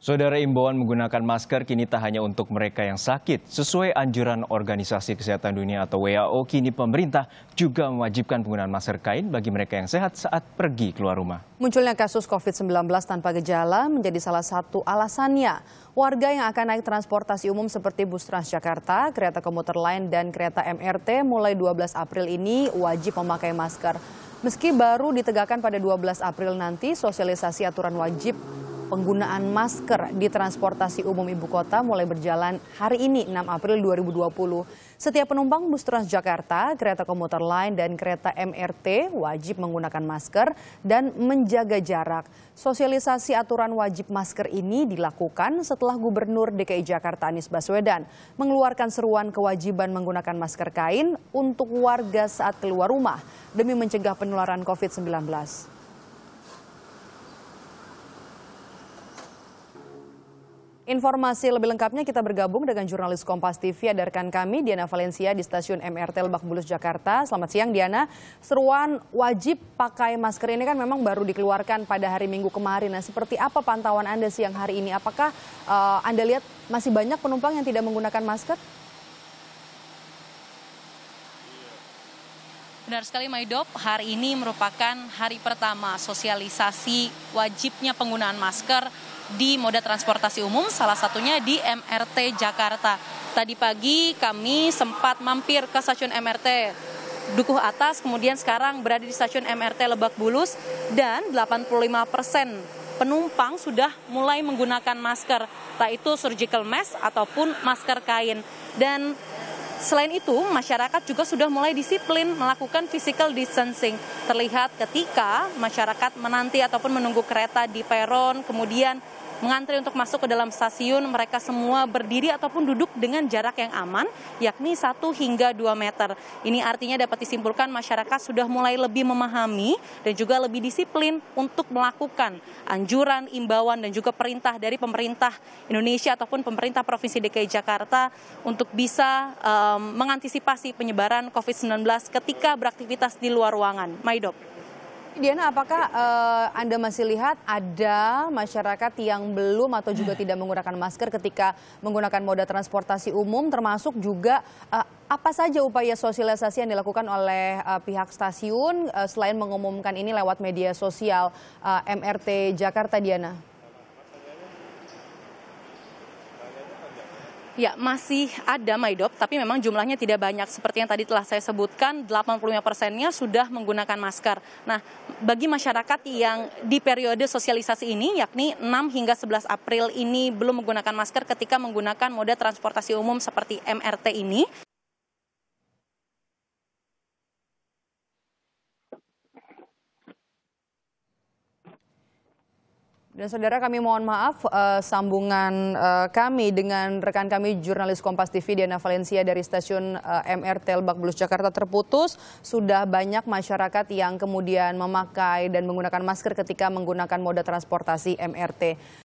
Saudara imbauan menggunakan masker kini tak hanya untuk mereka yang sakit. Sesuai anjuran Organisasi Kesehatan Dunia atau WHO, kini pemerintah juga mewajibkan penggunaan masker kain bagi mereka yang sehat saat pergi keluar rumah. Munculnya kasus COVID-19 tanpa gejala menjadi salah satu alasannya. Warga yang akan naik transportasi umum seperti bus Transjakarta, kereta komuter lain, dan kereta MRT mulai 12 April ini wajib memakai masker. Meski baru ditegakkan pada 12 April nanti, sosialisasi aturan wajib Penggunaan masker di transportasi umum ibu kota mulai berjalan hari ini 6 April 2020. Setiap penumpang bus Transjakarta, kereta komuter lain, dan kereta MRT wajib menggunakan masker dan menjaga jarak. Sosialisasi aturan wajib masker ini dilakukan setelah Gubernur DKI Jakarta Anies Baswedan mengeluarkan seruan kewajiban menggunakan masker kain untuk warga saat keluar rumah demi mencegah penularan COVID-19. Informasi lebih lengkapnya kita bergabung dengan jurnalis Kompas TV adarkan kami Diana Valencia di stasiun MRT Lebak Bulus Jakarta. Selamat siang Diana. Seruan wajib pakai masker ini kan memang baru dikeluarkan pada hari Minggu kemarin. Nah, seperti apa pantauan Anda siang hari ini? Apakah uh, Anda lihat masih banyak penumpang yang tidak menggunakan masker? Benar sekali Maidop, hari ini merupakan hari pertama sosialisasi wajibnya penggunaan masker di moda transportasi umum, salah satunya di MRT Jakarta. Tadi pagi kami sempat mampir ke stasiun MRT Dukuh Atas, kemudian sekarang berada di stasiun MRT Lebak Bulus, dan 85 persen penumpang sudah mulai menggunakan masker, tak itu surgical mask ataupun masker kain. Dan Selain itu, masyarakat juga sudah mulai disiplin melakukan physical distancing. Terlihat ketika masyarakat menanti ataupun menunggu kereta di peron, kemudian mengantri untuk masuk ke dalam stasiun. Mereka semua berdiri ataupun duduk dengan jarak yang aman, yakni 1 hingga 2 meter. Ini artinya dapat disimpulkan masyarakat sudah mulai lebih memahami dan juga lebih disiplin untuk melakukan anjuran, imbauan, dan juga perintah dari pemerintah Indonesia ataupun pemerintah Provinsi DKI Jakarta untuk bisa um, mengantisipasi penyebaran COVID-19 ketika beraktivitas di luar ruangan. Maidop. Diana, apakah uh, Anda masih lihat ada masyarakat yang belum atau juga tidak menggunakan masker ketika menggunakan moda transportasi umum, termasuk juga uh, apa saja upaya sosialisasi yang dilakukan oleh uh, pihak stasiun uh, selain mengumumkan ini lewat media sosial uh, MRT Jakarta, Diana? Ya, masih ada Maidop, tapi memang jumlahnya tidak banyak. Seperti yang tadi telah saya sebutkan, 85 persennya sudah menggunakan masker. Nah, bagi masyarakat yang di periode sosialisasi ini, yakni 6 hingga 11 April ini belum menggunakan masker ketika menggunakan moda transportasi umum seperti MRT ini, Dan saudara kami mohon maaf uh, sambungan uh, kami dengan rekan kami jurnalis Kompas TV Diana Valencia dari stasiun uh, eh, MRT Lebak Bulus Jakarta terputus. Sudah banyak masyarakat yang kemudian memakai dan menggunakan masker ketika menggunakan moda transportasi MRT.